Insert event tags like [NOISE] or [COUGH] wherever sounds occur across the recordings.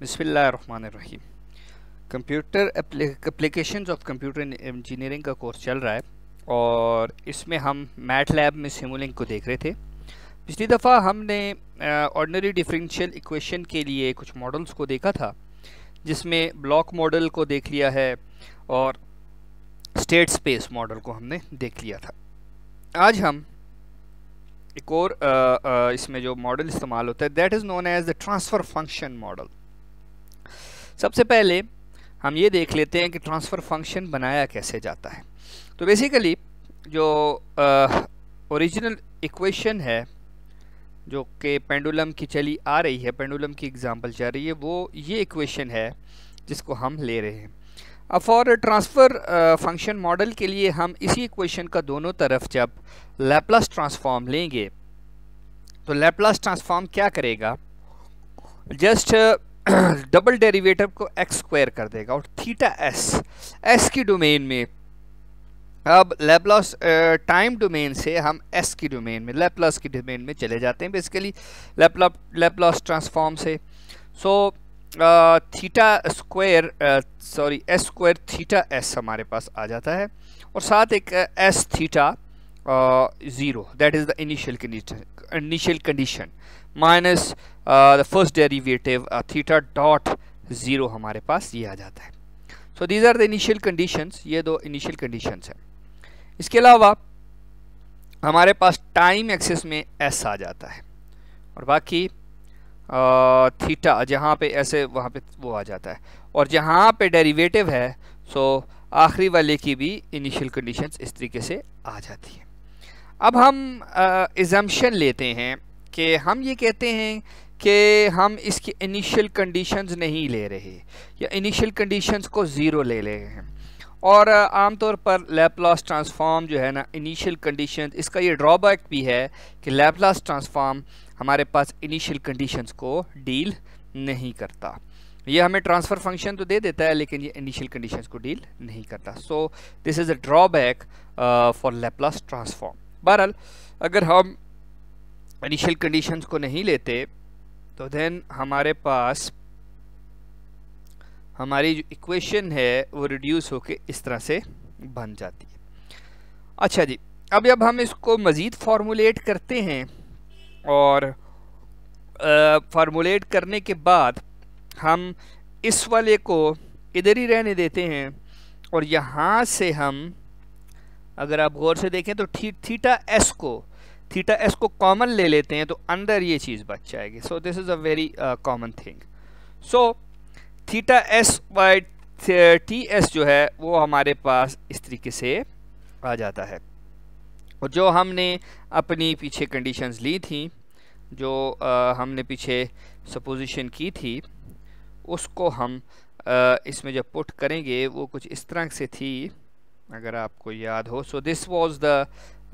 बसमीम computer applications of computer engineering का course चल रहा है और इसमें हम मैट लैब में सिमुलिंग को देख रहे थे पिछली दफ़ा हमने ऑर्डनरी डिफरेंशियल इक्वेशन के लिए कुछ मॉडल्स को देखा था जिसमें ब्लॉक मॉडल को देख लिया है और स्टेट स्पेस मॉडल को हमने देख लिया था आज हम एक और आ, आ, इसमें जो मॉडल इस्तेमाल होता है that is known as the transfer function model सबसे पहले हम ये देख लेते हैं कि ट्रांसफ़र फंक्शन बनाया कैसे जाता है तो बेसिकली जो ओरिजिनल इक्वेशन है जो कि पेंडुलम की चली आ रही है पेंडुलम की एग्जांपल चल रही है वो ये इक्वेशन है जिसको हम ले रहे हैं अब फॉर ट्रांसफ़र फंक्शन मॉडल के लिए हम इसी इक्वेशन का दोनों तरफ जब लैपलास ट्रांसफॉर्म लेंगे तो लैपलास ट्रांसफॉर्म क्या करेगा जस्ट डबल [CLEARS THROAT] डेरिवेटिव को एक्स स्क्वायर कर देगा और थीटा एस एस की डोमेन में अब लेप्लस टाइम डोमेन से हम एस की डोमेन में लेप्लस की डोमेन में चले जाते हैं बेसिकली लेप्लॉप ट्रांसफॉर्म से so theta square sorry S square theta S हमारे पास आ जाता है और साथ एक S theta zero that is the initial initial condition minus the first derivative theta dot zero हमारे पास ये आ जाता है so these are the initial conditions ये दो इनिशियल कंडीशंस हैं इसके अलावा हमारे पास टाइम एक्सेस में एस आ जाता है और बाकी आ, uh, थीटा जहाँ पे ऐसे वहाँ पे वो आ जाता है और जहाँ पे डेरिवेटिव है सो आखिरी वाले की भी इनिशियल कंडीशंस इस तरीके से आ जाती है अब हम एजम्पन uh, लेते हैं कि हम ये कहते हैं कि हम इसकी इनिशियल कंडीशंस नहीं ले रहे या इनिशियल कंडीशंस को ज़ीरो ले रहे हैं और आमतौर पर लैपलास ट्रांसफॉर्म जो है ना इनिशियल कंडीशन इसका ये ड्रॉबैक भी है कि लैपलास ट्रांसफॉर्म हमारे पास इनिशियल कंडीशंस को डील नहीं करता ये हमें ट्रांसफ़र फंक्शन तो दे देता है लेकिन ये इनिशियल कंडीशंस को डील नहीं करता so this is a drawback for Laplace transform बहरहाल अगर हम इनिशियल कंडीशंस को नहीं लेते तो देन हमारे पास हमारी जो इक्वेशन है वो रिड्यूस होके इस तरह से बन जाती है अच्छा जी अब जब हम इसको मज़ीद फार्मूलेट करते हैं और फार्मूलेट करने के बाद हम इस वाले को इधर ही रहने देते हैं और यहाँ से हम अगर आप गौर से देखें तो थी, थीटा एस को थीटा एस को कॉमन ले लेते हैं तो अंदर ये चीज़ बच जाएगी so this is a very common thing so theta S by T S जो है वो हमारे पास इस तरीके से आ जाता है और जो हमने अपनी पीछे कंडीशंस ली थी जो आ, uh, हमने पीछे सपोजिशन की थी उसको हम आ, uh, इसमें जब पुट करेंगे वो कुछ इस तरह से थी अगर आपको याद हो सो दिस वाज द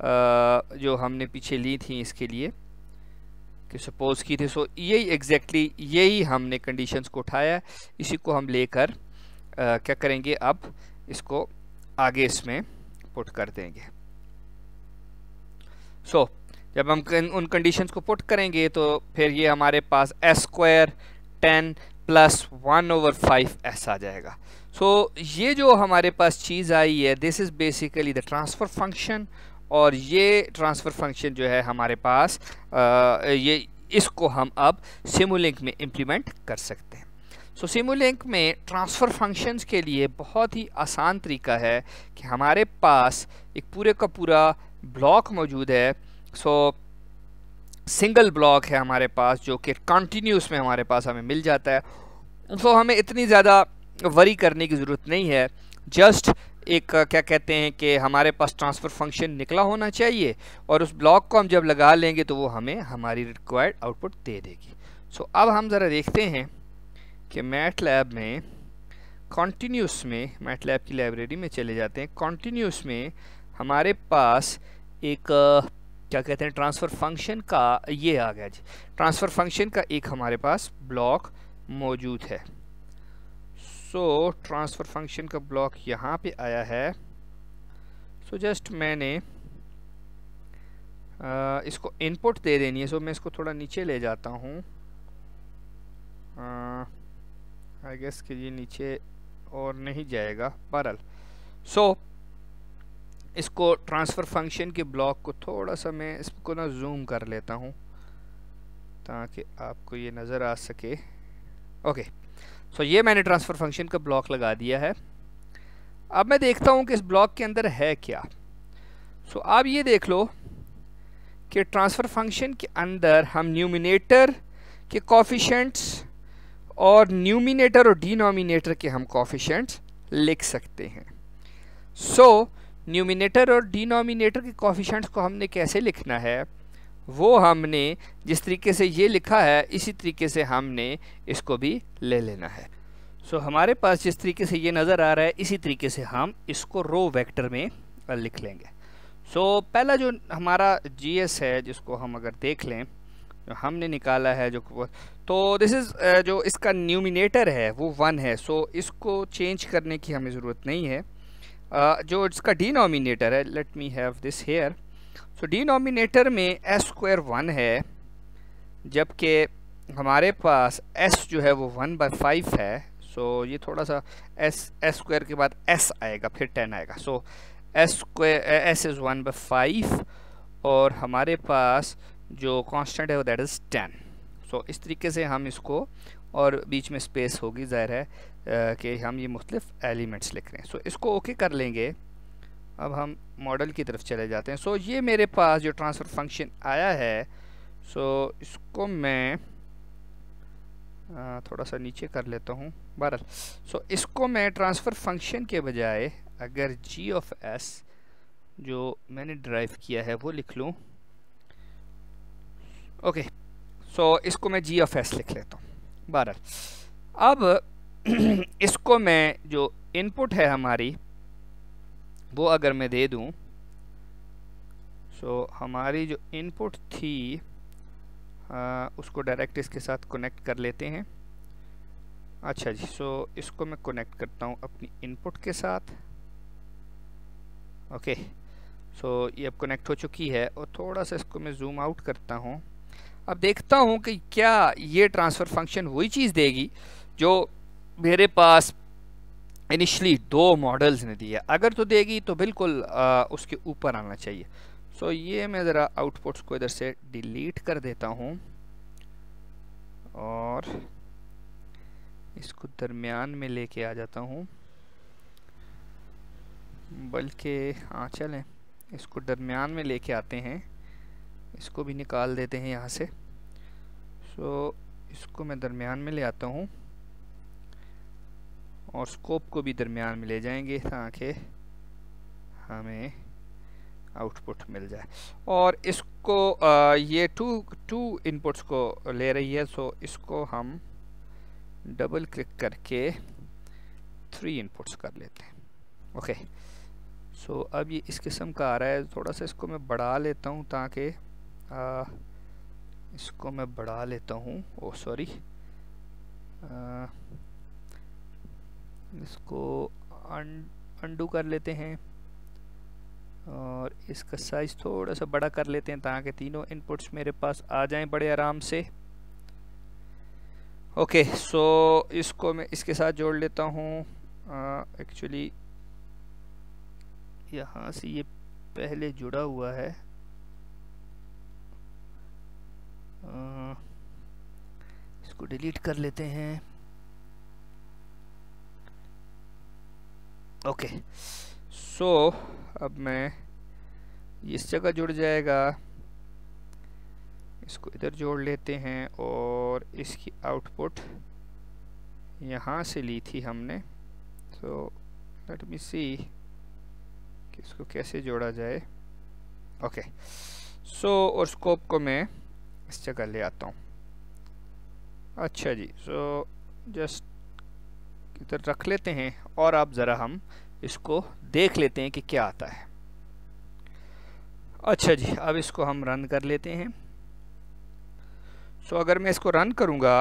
जो हमने पीछे ली थी इसके लिए कि सपोज की थी सो यही एग्जैक्टली यही हमने कंडीशंस को उठाया इसी को हम लेकर क्या करेंगे अब इसको आगे इसमें पुट कर देंगे सो so, जब हम उन कंडीशंस को पुट करेंगे तो फिर ये हमारे पास S square ten plus one over five S आ जाएगा सो so, ये जो हमारे पास चीज़ आई है this is basically the transfer function और ये ट्रांसफ़र फंक्शन जो है हमारे पास आ, ये इसको हम अब सिमुलिंक में इम्प्लीमेंट कर सकते हैं सो so, सिमुलिंक में ट्रांसफ़र फंक्शंस के लिए बहुत ही आसान तरीका है कि हमारे पास एक पूरे का पूरा ब्लॉक मौजूद है सो सिंगल ब्लॉक है हमारे पास जो कि कंटिन्यूस में हमारे पास हमें मिल जाता है सो so, हमें इतनी ज़्यादा वरी करने की ज़रूरत नहीं है जस्ट एक क्या कहते हैं कि हमारे पास ट्रांसफ़र फंक्शन निकला होना चाहिए और उस ब्लॉक को हम जब लगा लेंगे तो वो हमें हमारी रिक्वायर्ड आउटपुट दे देगी सो so, अब हम ज़रा देखते हैं कि मैट लैब में कॉन्टीन्यूस में मैट लैब की लाइब्रेरी में चले जाते हैं कॉन्टीन्यूस में हमारे पास एक क्या कहते हैं ट्रांसफ़र फंक्शन का ये आ गया जी ट्रांसफ़र फंक्शन का एक हमारे पास ब्लॉक मौजूद है सो ट्रांसफ़र फंक्शन का ब्लॉक यहाँ पे आया है सो so, जस्ट मैंने आ, इसको इनपुट दे देनी है सो so, मैं इसको थोड़ा नीचे ले जाता हूँ आई गेस कि ये नीचे और नहीं जाएगा बहरल सो so, इसको ट्रांसफ़र फंक्शन के ब्लॉक को थोड़ा सा मैं इसको ना जूम कर लेता हूँ ताकि आपको ये नज़र आ सके ओके okay. सो so, ये मैंने ट्रांसफ़र फंक्शन का ब्लॉक लगा दिया है अब मैं देखता हूँ कि इस ब्लॉक के अंदर है क्या सो so, आप ये देख लो कि ट्रांसफ़र फंक्शन के अंदर हम न्यूमिनेटर के कॉफिशेंट्स और न्यूमिनेटर और डिनोमिनेटर के हम कॉफिशेंट्स लिख सकते हैं सो so, न्यूमिनेटर और डिनोमिनेटर के कॉफिशेंट्स को हमने कैसे लिखना है वो हमने जिस तरीके से ये लिखा है इसी तरीके से हमने इसको भी ले लेना है सो so, हमारे पास जिस तरीके से ये नज़र आ रहा है इसी तरीके से हम इसको रो वेक्टर में लिख लेंगे सो so, पहला जो हमारा एस है जिसको हम अगर देख लें जो हमने निकाला है जो तो दिस इज़ जो इसका न्यूमिनेटर है वो वन है सो so, इसको चेंज करने की हमें ज़रूरत नहीं है जो इसका डिनोमिनेटर है let me have this here so तो डिनोमिनेटर में एस स्क्वायर वन है जबकि हमारे पास एस जो है वो वन बाई फाइव है सो so, ये थोड़ा सा एस एस स्क्वायर के बाद एस आएगा फिर टेन आएगा so S square S is one by five और हमारे पास जो कांस्टेंट है वो दैट इज़ टेन सो इस तरीके से हम इसको और बीच में स्पेस होगी ज़ाहिर है कि हम ये मुख्तलिफ एलिमेंट्स लिख रहे हैं सो so, इसको ओके okay कर लेंगे अब हम मॉडल की तरफ चले जाते हैं सो so, ये मेरे पास जो ट्रांसफ़र फंक्शन आया है सो so, इसको मैं आ, थोड़ा सा नीचे कर लेता हूँ बारह सो so, इसको मैं ट्रांसफ़र फंक्शन के बजाय अगर जी ऑफ एस जो मैंने ड्राइव किया है वो लिख लूँ ओके okay, सो so, इसको मैं जी ऑफ एस लिख लेता हूँ बारह अब [CLEARS THROAT] इसको मैं जो इनपुट है हमारी वो अगर मैं दे दूं सो so, हमारी जो इनपुट थी आ, उसको डायरेक्ट इसके साथ कनेक्ट कर लेते हैं अच्छा जी सो so, इसको मैं कनेक्ट करता हूँ अपनी इनपुट के साथ ओके सो so, ये अब कनेक्ट हो चुकी है और थोड़ा सा इसको मैं जूम आउट करता हूँ अब देखता हूँ कि क्या ये ट्रांसफ़र फंक्शन वही चीज़ देगी जो मेरे पास इनिशली दो मॉडल्स ने दिए अगर तो देगी तो बिल्कुल आ, उसके ऊपर आना चाहिए सो so, ये मैं ज़रा आउटपुट्स को इधर से डिलीट कर देता हूँ और इसको दरमियान में लेके आ जाता हूँ बल्कि हाँ चलें इसको दरमियान में लेके आते हैं इसको भी निकाल देते हैं यहाँ से सो so, इसको मैं दरमियान में ले आता हूँ और स्कोप को भी दरमियान में ले जाएंगे ताकि हमें आउटपुट मिल जाए और इसको आ, ये टू टू इनपुट्स को ले रही है सो इसको हम डबल क्लिक करके थ्री इनपुट्स कर लेते हैं ओके सो अब ये इस किस्म का आ रहा है थोड़ा सा इसको मैं बढ़ा लेता हूँ ताकि इसको मैं बढ़ा लेता हूँ ओ oh, सॉरी इसको अं-, अंडू कर लेते हैं और इसका साइज़ थोड़ा सा बड़ा कर लेते हैं ताकि तीनों इनपुट्स मेरे पास आ जाएं बड़े आराम से ओके सो इसको मैं इसके साथ जोड़ लेता हूँ एक्चुअली यहाँ से ये पहले जुड़ा हुआ है आ, इसको डिलीट कर लेते हैं ओके सो अब मैं इस जगह जुड़ जाएगा इसको इधर जोड़ लेते हैं और इसकी आउटपुट यहाँ से ली थी हमने सो लेट मी सी कि इसको कैसे जोड़ा जाए ओके सो और स्कोप को मैं इस जगह ले आता हूँ अच्छा जी सो जस्ट इधर रख लेते हैं और अब ज़रा हम इसको देख लेते हैं कि क्या आता है अच्छा जी अब इसको हम रन कर लेते हैं सो अगर मैं इसको रन करूँगा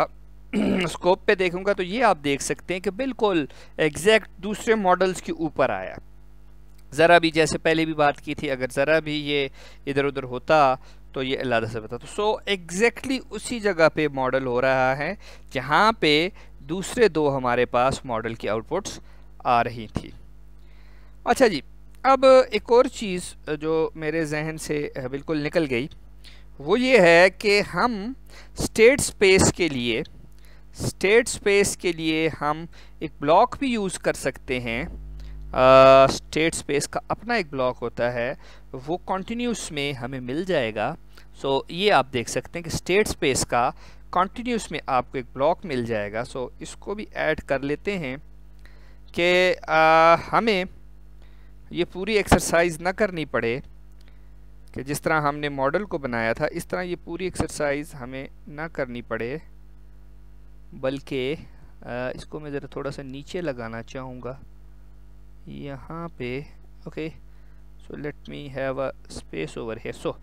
स्कोप पे देखूंगा तो ये आप देख सकते हैं कि बिल्कुल एग्जैक्ट दूसरे मॉडल्स के ऊपर आया ज़रा भी जैसे पहले भी बात की थी अगर ज़रा भी ये इधर उधर होता तो ये अलहदा से बता तो सो एग्जैक्टली उसी जगह पे मॉडल हो रहा है जहाँ पे दूसरे दो हमारे पास मॉडल की आउटपुट्स आ रही थी अच्छा जी अब एक और चीज़ जो मेरे जहन से बिल्कुल निकल गई वो ये है कि हम स्टेट स्पेस के लिए स्टेट स्पेस के लिए हम एक ब्लॉक भी यूज़ कर सकते हैं स्टेट uh, स्पेस का अपना एक ब्लॉक होता है वो कॉन्टीन्यूस में हमें मिल जाएगा सो so, ये आप देख सकते हैं कि स्टेट स्पेस का कॉन्टीन्यूस में आपको एक ब्लॉक मिल जाएगा सो इसको भी ऐड कर लेते हैं कि हमें ये पूरी एक्सरसाइज ना करनी पड़े कि जिस तरह हमने मॉडल को बनाया था इस तरह ये पूरी एक्सरसाइज हमें ना करनी पड़े बल्कि इसको मैं ज़रा थोड़ा सा नीचे लगाना चाहूँगा यहाँ पे okay so let me have a space over है सो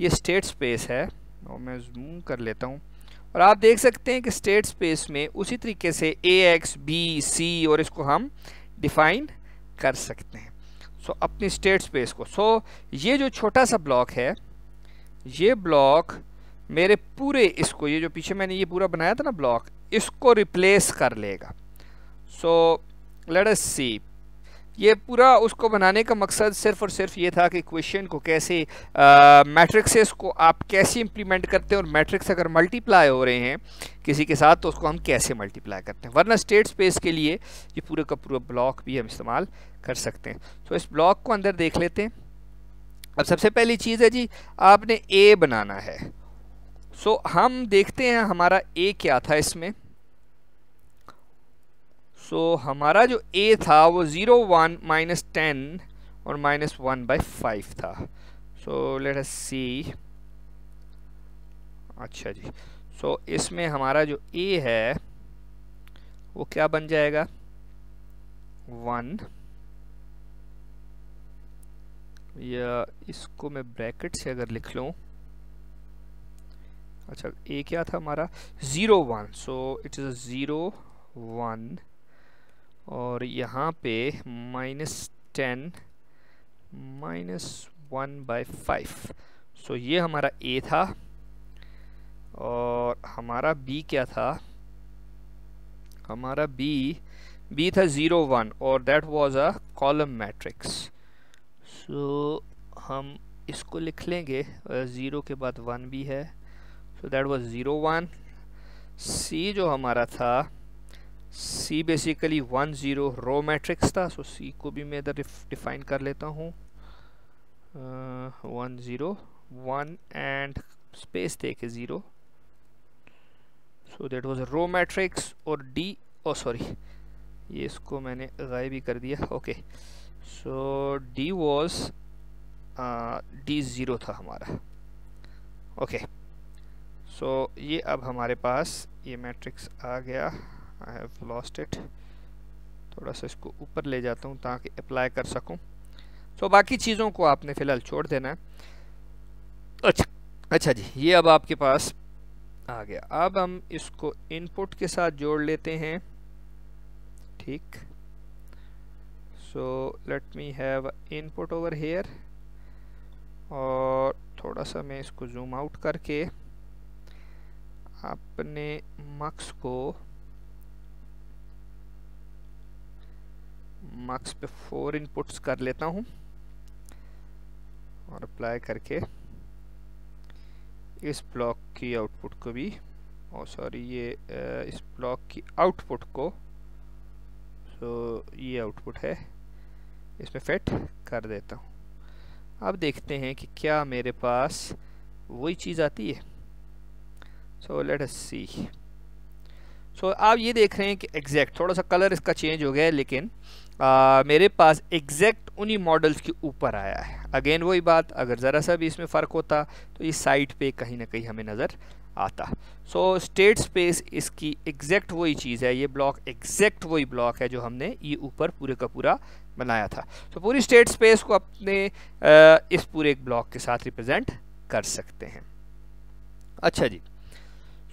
ये स्टेट स्पेस है और मैं जूम कर लेता हूँ और आप देख सकते हैं कि स्टेट स्पेस में उसी तरीके से ए एक्स बी सी और इसको हम डिफाइन कर सकते हैं सो so, अपनी स्टेट स्पेस को सो so, ये जो छोटा सा ब्लॉक है ये ब्लॉक मेरे पूरे इसको ये जो पीछे मैंने ये पूरा बनाया था ना ब्लॉक इसको रिप्लेस कर लेगा सो लेट अस सी ये पूरा उसको बनाने का मकसद सिर्फ और सिर्फ ये था कि क्वेश्चन को कैसे मैट्रिक्सेस को आप कैसे इम्प्लीमेंट करते हैं और मैट्रिक्स अगर मल्टीप्लाई हो रहे हैं किसी के साथ तो उसको हम कैसे मल्टीप्लाई करते हैं वरना स्टेट स्पेस के लिए ये पूरे का पूरा ब्लॉक भी हम इस्तेमाल कर सकते हैं तो इस ब्लॉक को अंदर देख लेते हैं अब सबसे पहली चीज़ है जी आपने ए बनाना है सो so, हम देखते हैं हमारा ए क्या था इसमें सो so, हमारा जो ए था वो ज़ीरो वन माइनस टेन और माइनस वन बाई फाइव था सो लेट अस सी अच्छा जी सो so, इसमें हमारा जो ए है वो क्या बन जाएगा वन या इसको मैं ब्रैकेट से अगर लिख लूँ अच्छा ए क्या था हमारा zero one so it is zero one और यहाँ पे minus ten minus one by five so ये हमारा ए था और हमारा बी क्या था हमारा बी बी था ज़ीरो वन और that was a column matrix so हम इसको लिख लेंगे ज़ीरो के बाद वन भी है so that was zero one C जो हमारा था C basically one zero row matrix था सो सी को भी मैं इधर डिफाइन कर लेता हूँ one zero one and space दे के zero so that was row matrix और डी ओ सॉरी ये इसको मैंने गायब ही कर दिया okay so D was D zero था हमारा ओके okay. सो so, ये अब हमारे पास ये मैट्रिक्स आ गया आई हैव लॉस्ट इट थोड़ा सा इसको ऊपर ले जाता हूँ ताकि अप्लाई कर सकूँ तो बाकी चीज़ों को आपने फ़िलहाल छोड़ देना है अच्छा अच्छा जी ये अब आपके पास आ गया अब हम इसको इनपुट के साथ जोड़ लेते हैं ठीक so let me have input over here और थोड़ा सा मैं इसको जूम आउट करके अपने मक्स को मार्क्स पे फोर इनपुट्स कर लेता हूँ और अप्लाई करके इस ब्लॉक की आउटपुट को भी और oh, सॉरी ये uh, इस ब्लॉक की आउटपुट को सो ये आउटपुट है इसमें फिट कर देता हूँ अब देखते हैं कि क्या मेरे पास वही चीज़ आती है सो लेट अस सी सो so, आप ये देख रहे हैं कि एग्जैक्ट थोड़ा सा कलर इसका चेंज हो गया है लेकिन आ, मेरे पास एग्जैक्ट उन्हीं मॉडल्स के ऊपर आया है अगेन वही बात अगर ज़रा सा भी इसमें फ़र्क होता तो ये साइट पे कहीं ना कहीं हमें नज़र आता सो स्टेट स्पेस इसकी एग्जैक्ट वही चीज़ है ये ब्लॉक एग्जैक्ट वही ब्लॉक है जो हमने ये ऊपर पूरे का पूरा बनाया था तो so, पूरी स्टेट स्पेस को अपने आ, इस पूरे एक ब्लॉक के साथ रिप्रजेंट कर सकते हैं अच्छा जी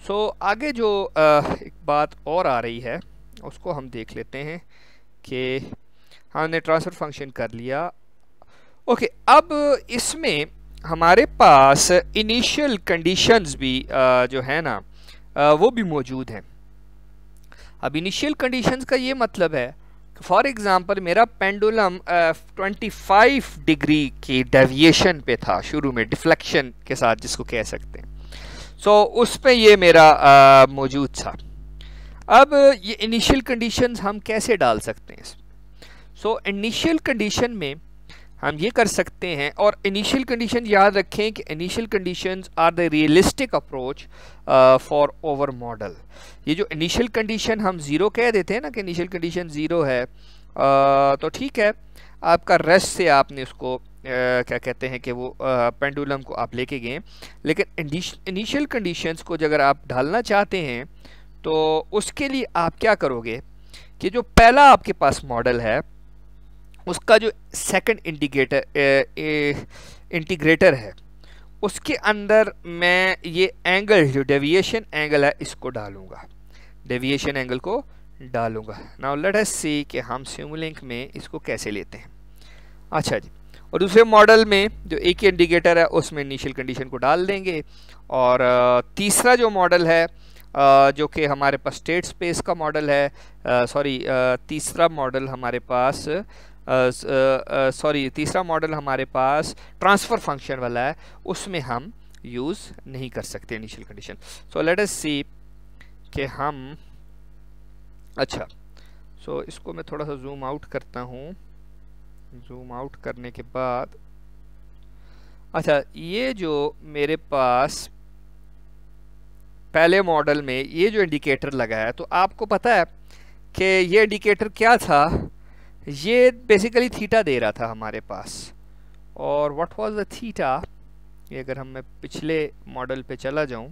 सो so, आगे जो एक बात और आ रही है उसको हम देख लेते हैं कि हमने ट्रांसफ़र फंक्शन कर लिया ओके अब इसमें हमारे पास इनिशियल कंडीशंस भी जो है ना वो भी मौजूद हैं अब इनिशियल कंडीशंस का ये मतलब है फॉर एग्ज़ाम्पल मेरा पेंडुलम 25 डिग्री की डेविएशन पे था शुरू में डिफ्लेक्शन के साथ जिसको कह सकते हैं सो so, उस पे ये मेरा मौजूद था अब ये इनिशियल कंडीशंस हम कैसे डाल सकते हैं सो इनिशियल कंडीशन में हम ये कर सकते हैं और इनिशियल कंडीशन याद रखें कि initial conditions are the realistic approach for over model ये जो इनिशियल कंडीशन हम ज़ीरो कह देते हैं ना कि इनिशियल कंडीशन ज़ीरो है uh, तो ठीक है आपका रेस्ट से आपने उसको क्या कहते हैं कि वो पेंडुलम को आप लेके गए लेकिन इनिशियल कंडीशंस को अगर आप ढालना चाहते हैं तो उसके लिए आप क्या करोगे कि जो पहला आपके पास मॉडल है उसका जो सेकंड इंडिकेटर इंटीग्रेटर है उसके अंदर मैं ये एंगल जो डेविएशन एंगल है इसको डालूंगा डेविएशन एंगल को डालूंगा नाउ लेट अस सी कि हम सिमुलिंक में इसको कैसे लेते हैं अच्छा जी और दूसरे मॉडल में जो एक ही इंडिकेटर है उसमें इनिशियल कंडीशन को डाल देंगे और तीसरा जो मॉडल है जो कि हमारे पास स्टेट स्पेस का मॉडल है सॉरी तीसरा मॉडल हमारे पास सॉरी तीसरा मॉडल हमारे पास ट्रांसफ़र फंक्शन वाला है उसमें हम यूज़ नहीं कर सकते initial condition so let us see कि हम अच्छा सो so, इसको मैं थोड़ा सा जूम आउट करता हूँ जूम आउट करने के बाद अच्छा ये जो मेरे पास पहले मॉडल में ये जो इंडिकेटर लगा है तो आपको पता है कि ये इंडिकेटर क्या था ये बेसिकली थीटा दे रहा था हमारे पास और व्हाट वाज द थीटा ये अगर हम मैं पिछले मॉडल पे चला जाऊं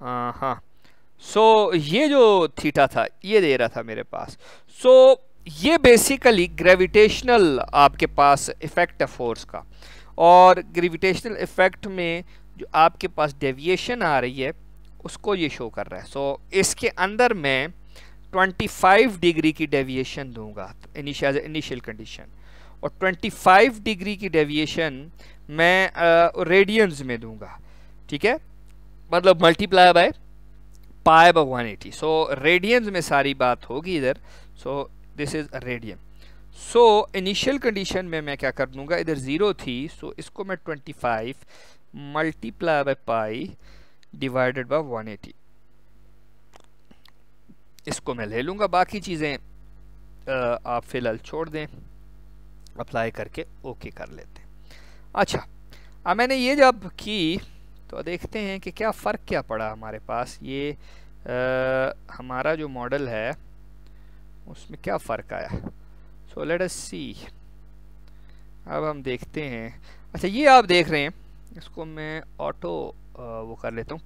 हाँ सो हाँ। so, ये जो थीटा था ये दे रहा था मेरे पास सो so, ये बेसिकली ग्रेविटेशनल आपके पास इफ़ेक्ट है फोर्स का और ग्रेविटेशनल इफ़ेक्ट में जो आपके पास डेविएशन आ रही है उसको ये शो कर रहा है सो so, इसके अंदर मैं 25 डिग्री की डेविएशन दूंगा इनिशियल इनिशियल कंडीशन और 25 डिग्री की डेविएशन मैं रेडियंस uh, में दूंगा ठीक है मतलब multiply by pi by one so radians में सारी बात होगी इधर so this is radian so initial condition में मैं क्या कर दूंगा इधर ज़ीरो थी सो so इसको मैं 25 multiply by pi divided by eighty इसको मैं ले लूँगा बाकी चीज़ें आप फ़िलहाल छोड़ दें अप्लाई करके ओके कर लेते हैं अच्छा अब मैंने ये जब की तो देखते हैं कि क्या फ़र्क क्या पड़ा हमारे पास ये आ, हमारा जो मॉडल है उसमें क्या फ़र्क आया सो लेट अस सी अब हम देखते हैं अच्छा ये आप देख रहे हैं इसको मैं ऑटो वो कर लेता हूँ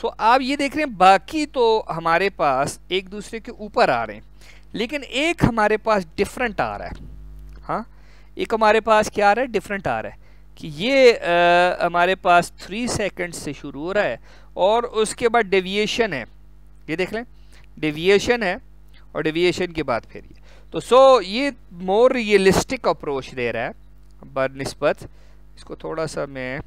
सो आप ये देख रहे हैं बाकी तो हमारे पास एक दूसरे के ऊपर आ रहे हैं लेकिन एक हमारे पास डिफरेंट आ रहा है हाँ एक हमारे पास क्या आ रहा है डिफरेंट आ रहा है कि ये आ, हमारे पास थ्री सेकंड से शुरू हो रहा है और उसके बाद डेविएशन है ये देख लें डेविएशन है और डिविएशन की बात फेरी तो सो ये मोर रियलिस्टिक अप्रोच दे रहा है बनस्बत इसको थोड़ा सा मैं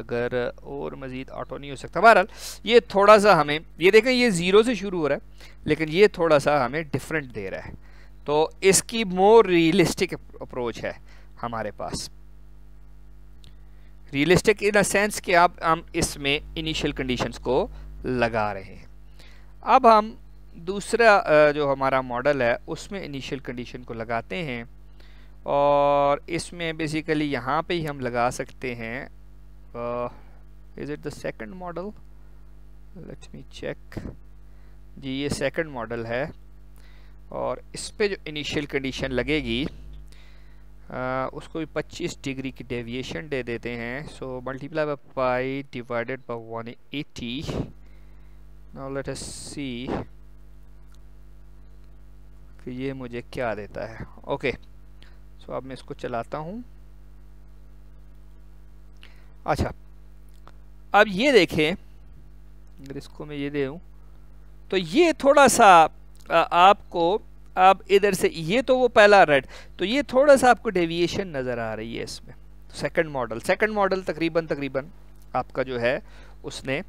अगर और मज़ीद ऑटो नहीं हो सकता बहरहाल ये थोड़ा सा हमें ये देखें ये ज़ीरो से शुरू हो रहा है लेकिन ये थोड़ा सा हमें डिफरेंट दे रहा है तो इसकी मोर रियलिस्टिक अप्रोच है हमारे पास रियलिस्टिक इन देंस सेंस कि आप हम इसमें इनिशियल कंडीशंस को लगा रहे हैं अब हम दूसरा जो हमारा मॉडल है उसमें इनिशियल कंडीशन को लगाते हैं और इसमें बेसिकली यहाँ पे ही हम लगा सकते हैं is it the second model let me check जी ये सेकंड मॉडल है और इस पर जो इनिशियल कंडीशन लगेगी आ, उसको भी 25 डिग्री की डेविएशन दे देते हैं so multiply by pi divided by one eighty now let us see कि ये मुझे क्या देता है ओके सो अब मैं इसको चलाता हूँ अच्छा अब ये देखें अगर इसको मैं ये दे दूँ तो ये थोड़ा सा आपको अब इधर से ये तो वो पहला रेड तो ये थोड़ा सा आपको डेविएशन नज़र आ रही है इसमें सेकंड मॉडल सेकंड मॉडल तकरीबन तकरीबन आपका जो है उसने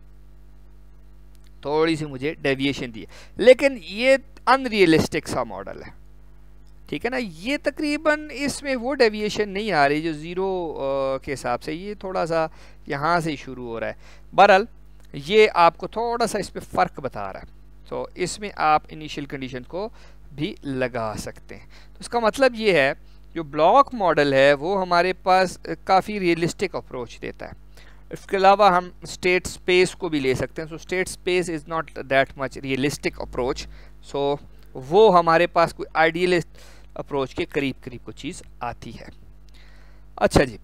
थोड़ी सी मुझे डेविएशन दी लेकिन ये अनरियलिस्टिक सा मॉडल है ठीक है ना ये तकरीबन इसमें वो डेविएशन नहीं आ रही जो ज़ीरो के हिसाब से ये थोड़ा सा यहाँ से ही शुरू हो रहा है बहरहाल ये आपको थोड़ा सा इस पर फ़र्क बता रहा है तो इसमें आप इनिशियल कंडीशन को भी लगा सकते हैं तो इसका मतलब ये है जो ब्लॉक मॉडल है वो हमारे पास काफ़ी रियलिस्टिक अप्रोच देता है इसके अलावा हम स्टेट स्पेस को भी ले सकते हैं so state space is not that much realistic approach so so, वो हमारे पास कोई आइडियलिस्ट अप्रोच के करीब करीब को चीज़ आती है अच्छा जी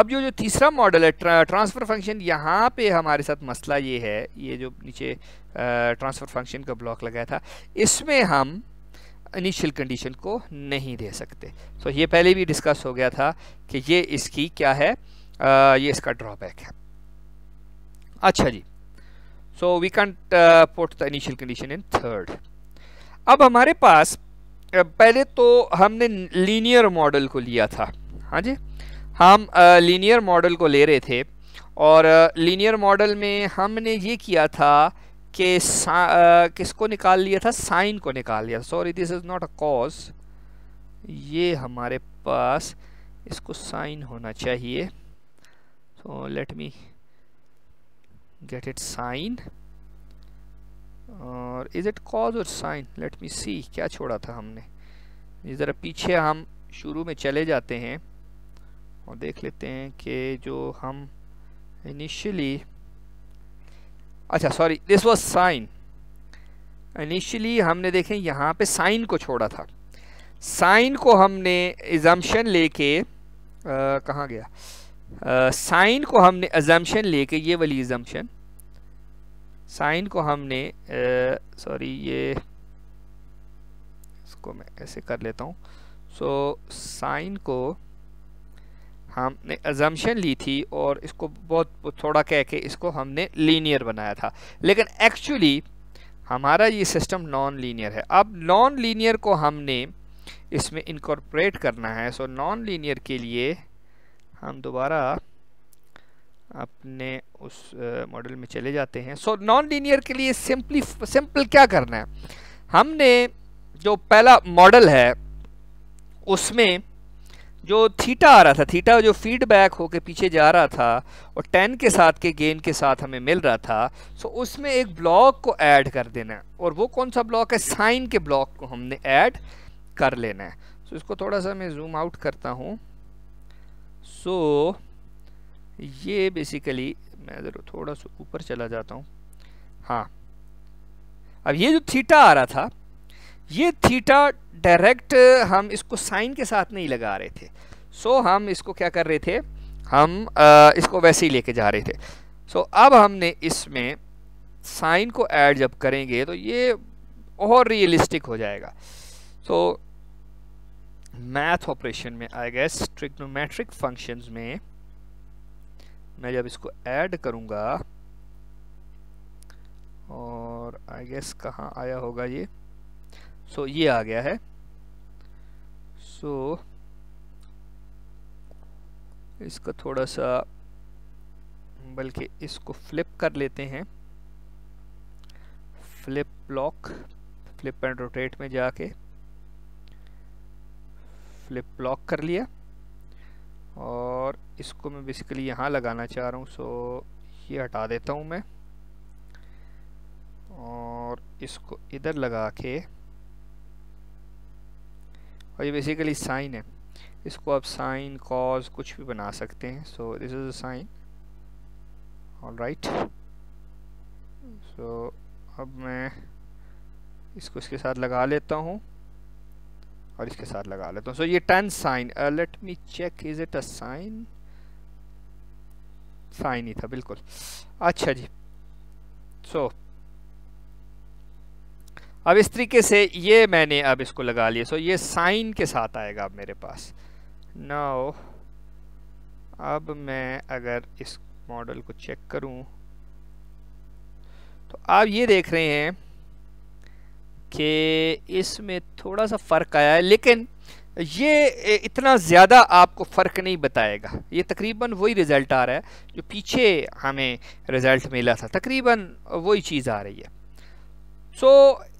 अब जो जो तीसरा मॉडल है ट्रा, ट्रांसफ़र फंक्शन यहाँ पे हमारे साथ मसला ये है ये जो नीचे ट्रांसफ़र फंक्शन का ब्लॉक लगाया था इसमें हम इनिशियल कंडीशन को नहीं दे सकते सो तो so, ये पहले भी डिस्कस हो गया था कि ये इसकी क्या है आ, ये इसका ड्रॉबैक है अच्छा जी so we can't put the initial condition in third अब हमारे पास पहले तो हमने लीनियर मॉडल को लिया था हाँ जी हम लीनियर uh, मॉडल को ले रहे थे और लीनियर uh, मॉडल में हमने ये किया था कि uh, किसको निकाल लिया था साइन को निकाल लिया sorry this is not a cos ये हमारे पास इसको साइन होना चाहिए so let me get its sign और इज इट कॉज और साइन लेट मी सी क्या छोड़ा था हमने ज़रा पीछे हम शुरू में चले जाते हैं और देख लेते हैं कि जो हम इनिशियली अच्छा sorry this was sign initially हमने देखें यहाँ पे साइन को छोड़ा था साइन को हमने एजम्पन लेके कहाँ गया साइन को हमने एजम्पन लेके ये वाली एजम्पन साइन को हमने सॉरी ये इसको मैं ऐसे कर लेता हूँ सो साइन को हमने एजम्पन ली थी और इसको बहुत थोड़ा कह के इसको हमने लीनियर बनाया था लेकिन एक्चुअली हमारा ये सिस्टम नॉन लीनियर है अब नॉन लीनियर को हमने इसमें इनकॉर्पोरेट करना है सो नॉन लीनियर के लिए हम दोबारा अपने उस मॉडल में चले जाते हैं सो नॉन लीनियर के लिए सिंपली सिंपल क्या करना है हमने जो पहला मॉडल है उसमें जो थीटा आ रहा था थीटा जो फीडबैक होके पीछे जा रहा था और टेन के साथ के गेन के साथ हमें मिल रहा था सो उसमें एक ब्लॉक को ऐड कर देना है और वो कौन सा ब्लॉक है साइन के ब्लॉक को हमने ऐड कर लेना है सो इसको थोड़ा सा मैं जूम आउट करता हूँ सो so, ये बेसिकली मैं ज़रा थोड़ा सा ऊपर चला जाता हूँ हाँ अब ये जो थीटा आ रहा था ये थीटा डायरेक्ट हम इसको साइन के साथ नहीं लगा रहे थे सो so, हम इसको क्या कर रहे थे हम आ, इसको वैसे ही लेके जा रहे थे सो so, अब हमने इसमें साइन को ऐड जब करेंगे तो ये और रियलिस्टिक हो जाएगा सो so, मैथ ऑपरेशन में आई गेस ट्रिग्नोमेट्रिक फंक्शंस में मैं जब इसको ऐड करूँगा और आई गेस कहाँ आया होगा ये सो so, ये आ गया है सो so, इसका थोड़ा सा बल्कि इसको फ्लिप कर लेते हैं flip block flip and rotate में जाके फ्लिप ब्लॉक कर लिया और इसको मैं बेसिकली यहाँ लगाना चाह रहा हूँ सो ये हटा देता हूँ मैं और इसको इधर लगा के और ये बेसिकली साइन है इसको आप साइन कॉज कुछ भी बना सकते हैं so this is a sign all right so अब मैं इसको इसके साथ लगा लेता हूँ और इसके साथ लगा लेता हूँ सो ये ten sign let me check is it a sign sign ही था बिल्कुल अच्छा जी सो so, अब इस तरीके से ये मैंने अब इसको लगा लिया सो so, ये साइन के साथ आएगा अब मेरे पास नाउ अब मैं अगर इस मॉडल को चेक करूं तो आप ये देख रहे हैं कि इसमें थोड़ा सा फ़र्क आया है लेकिन ये इतना ज़्यादा आपको फ़र्क नहीं बताएगा ये तकरीबन वही रिज़ल्ट आ रहा है जो पीछे हमें रिज़ल्ट मिला था तकरीबन वही चीज़ आ रही है सो so,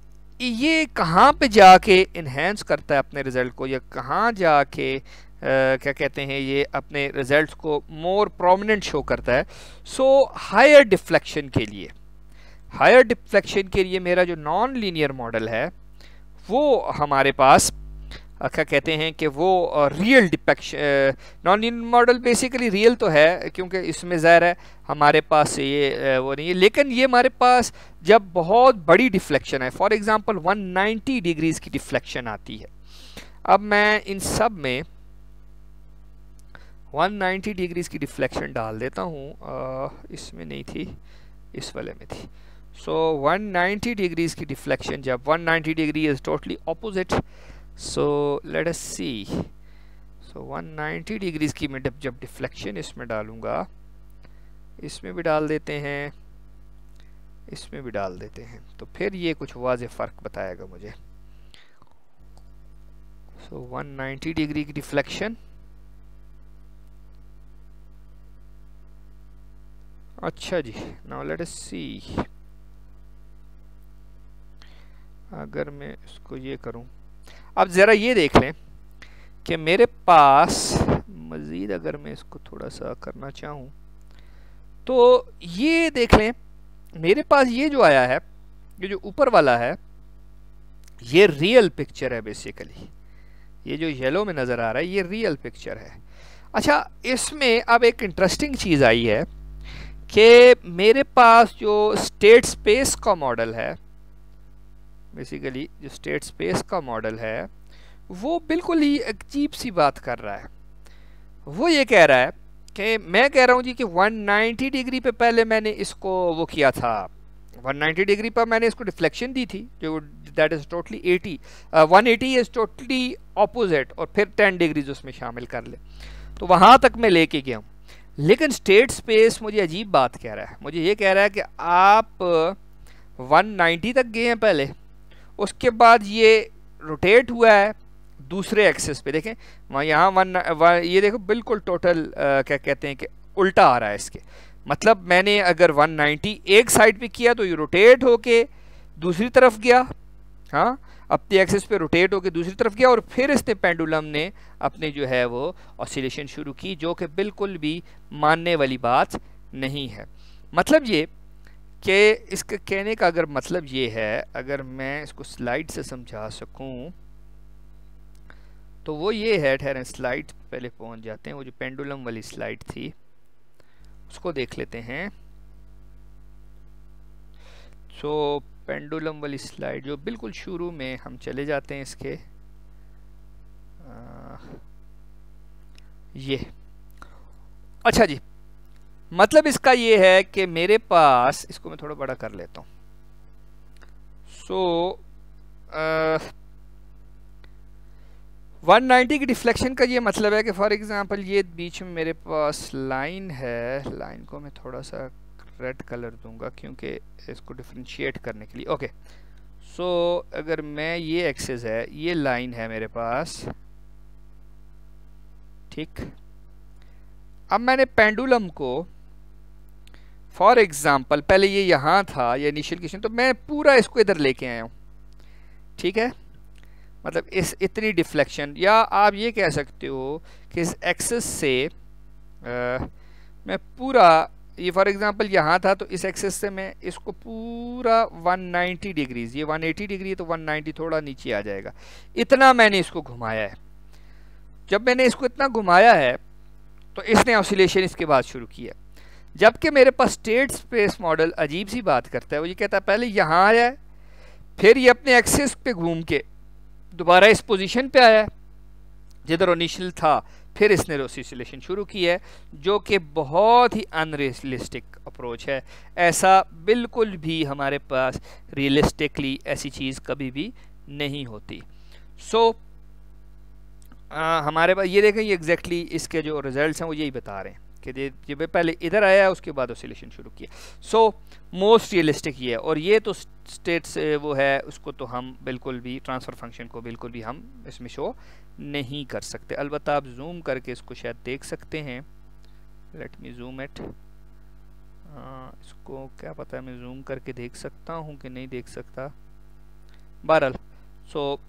ये कहाँ पे जाके इन्हेंस करता है अपने रिज़ल्ट को या कहाँ जाके क्या कहते हैं ये अपने रिज़ल्ट को मोर प्रोमिनेंट शो करता है सो हायर डिफ्लेक्शन के लिए हायर डिफ्लेक्शन के लिए मेरा जो नॉन लीनियर मॉडल है वो हमारे पास क्या कहते हैं कि वो real deflection non linear model basically real तो है क्योंकि इसमें ज़ाहिर है हमारे पास ये वो नहीं है लेकिन ये हमारे पास जब बहुत बड़ी डिफ्लेक्शन है फॉर एग्ज़ाम्पल 190 डिग्रीज़ की डिफ्लेक्शन आती है अब मैं इन सब में 190 डिग्रीज़ की डिफ्लेक्शन डाल देता हूँ इसमें नहीं थी इस वाले में थी सो वन नाइन्टी डिग्रीज की डिफ्लेक्शन जब one ninety degree is totally opposite so let us see so one ninety degrees की मैं जब डिफ्लेक्शन इसमें डालूंगा इसमें भी डाल देते हैं इसमें भी डाल देते हैं तो फिर ये कुछ वाज फ़र्क बताएगा मुझे सो वन नाइन्टी डिग्री की डिफ्लेक्शन अच्छा जी नाउ लेट अस सी अगर मैं इसको ये करूं अब ज़रा ये देख लें कि मेरे पास मज़ीद अगर मैं इसको थोड़ा सा करना चाहूँ तो ये देख लें मेरे पास ये जो आया है ये जो ऊपर वाला है ये रियल पिक्चर है बेसिकली ये जो येलो में नज़र आ रहा है ये रियल पिक्चर है अच्छा इसमें अब एक इंटरेस्टिंग चीज़ आई है कि मेरे पास जो स्टेट स्पेस का मॉडल है बेसिकली जो स्टेट स्पेस का मॉडल है वो बिल्कुल ही अजीब सी बात कर रहा है वो ये कह रहा है कि मैं कह रहा हूँ जी कि 190 डिग्री पे पहले मैंने इसको वो किया था 190 डिग्री पर मैंने इसको डिफ्लेक्शन दी थी जो that is totally 80 one eighty is totally opposite और फिर 10 डिग्रीज उसमें शामिल कर ले तो वहाँ तक मैं लेके गया हूँ लेकिन स्टेट स्पेस मुझे अजीब बात कह रहा है मुझे ये कह रहा है कि आप वन uh, तक गए हैं पहले उसके बाद ये रोटेट हुआ है दूसरे एक्सेस पे देखें वहाँ यहाँ वन ये देखो बिल्कुल टोटल क्या कहते हैं कि उल्टा आ रहा है इसके मतलब मैंने अगर 190 एक साइड पे किया तो ये रोटेट होके दूसरी तरफ गया हाँ अपने एक्सेस पे रोटेट होके दूसरी तरफ गया और फिर इसने पेंडुलम ने अपने जो है वो ऑसिलेशन शुरू की जो कि बिल्कुल भी मानने वाली बात नहीं है मतलब ये कि इसके कहने का अगर मतलब ये है अगर मैं इसको स्लाइड से समझा सकूं तो वो ये है ठहरें स्लाइड पहले पहुंच जाते हैं वो जो पेंडुलम वाली स्लाइड थी उसको देख लेते हैं सो तो पेंडुलम वाली स्लाइड जो बिल्कुल शुरू में हम चले जाते हैं इसके आ, ये अच्छा जी मतलब इसका ये है कि मेरे पास इसको मैं थोड़ा बड़ा कर लेता हूँ सो वन नाइन्टी की डिफ्लेक्शन का ये मतलब है कि फॉर एग्ज़ाम्पल ये बीच में मेरे पास लाइन है लाइन को मैं थोड़ा सा रेड कलर दूंगा क्योंकि इसको डिफ्रेंशिएट करने के लिए ओके सो so, अगर मैं ये एक्सेस है ये लाइन है मेरे पास ठीक अब मैंने पेंडुलम को फॉर एग्ज़ाम्पल पहले ये यहाँ था ये इनिशियल क्वेश्चन तो मैं पूरा इसको इधर लेके आया हूँ ठीक है मतलब इस इतनी डिफ्लेक्शन या आप ये कह सकते हो कि इस एक्सेस से आ, मैं पूरा ये फॉर एग्ज़ाम्पल यहाँ था तो इस एक्सेस से मैं इसको पूरा 190 डिग्रीज ये 180 डिग्री तो 190 थोड़ा नीचे आ जाएगा इतना मैंने इसको घुमाया है जब मैंने इसको इतना घुमाया है तो इसने ऑसिलेशन इसके बाद शुरू किया जबकि मेरे पास स्टेट स्पेस मॉडल अजीब सी बात करता है वो ये कहता है पहले यहाँ आया है फिर ये अपने एक्सिस पे घूम के दोबारा इस पोजीशन पे आया है जिधर ओनिशल था फिर इसने रोसिलेशन शुरू की है जो कि बहुत ही अनरियलिस्टिक अप्रोच है ऐसा बिल्कुल भी हमारे पास रियलिस्टिकली ऐसी चीज़ कभी भी नहीं होती सो so, हमारे पास ये देखें ये एग्जैक्टली exactly इसके जो रिजल्ट्स हैं वो यही बता रहे हैं कि ये जब पहले इधर आया उसके बाद ऑसिलेशन शुरू किया सो मोस्ट रियलिस्टिक ये है और ये तो स्टेट से वो है उसको तो हम बिल्कुल भी ट्रांसफ़र फंक्शन को बिल्कुल भी हम इसमें शो नहीं कर सकते अलबत्त आप जूम करके इसको शायद देख सकते हैं लेट मी जूम एट इसको क्या पता है मैं जूम करके देख सकता हूँ कि नहीं देख सकता बहरल सो so,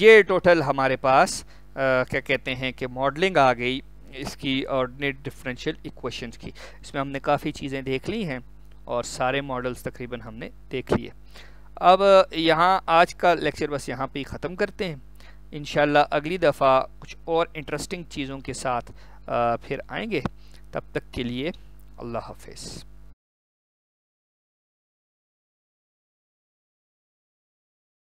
ये टोटल हमारे पास आ, क्या कहते हैं कि मॉडलिंग आ गई इसकी ऑर्डिनेट डिफरेंशियल इक्वेशंस की इसमें हमने काफ़ी चीज़ें देख ली हैं और सारे मॉडल्स तकरीबन हमने देख लिए अब यहाँ आज का लेक्चर बस यहाँ पे ही ख़त्म करते हैं इन अगली दफ़ा कुछ और इंटरेस्टिंग चीज़ों के साथ फिर आएंगे तब तक के लिए अल्लाह हाफिज़